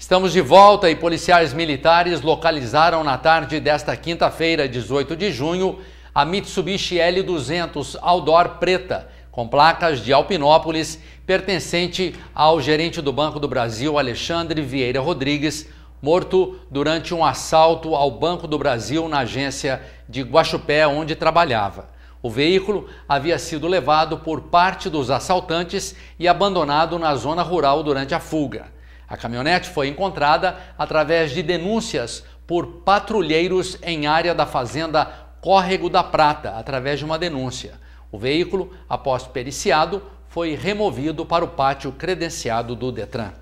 Estamos de volta e policiais militares localizaram na tarde desta quinta-feira, 18 de junho, a Mitsubishi L200 Aldor preta, com placas de Alpinópolis, pertencente ao gerente do Banco do Brasil, Alexandre Vieira Rodrigues, morto durante um assalto ao Banco do Brasil na agência de Guaxupé, onde trabalhava. O veículo havia sido levado por parte dos assaltantes e abandonado na zona rural durante a fuga. A caminhonete foi encontrada através de denúncias por patrulheiros em área da fazenda Córrego da Prata, através de uma denúncia. O veículo, após periciado, foi removido para o pátio credenciado do Detran.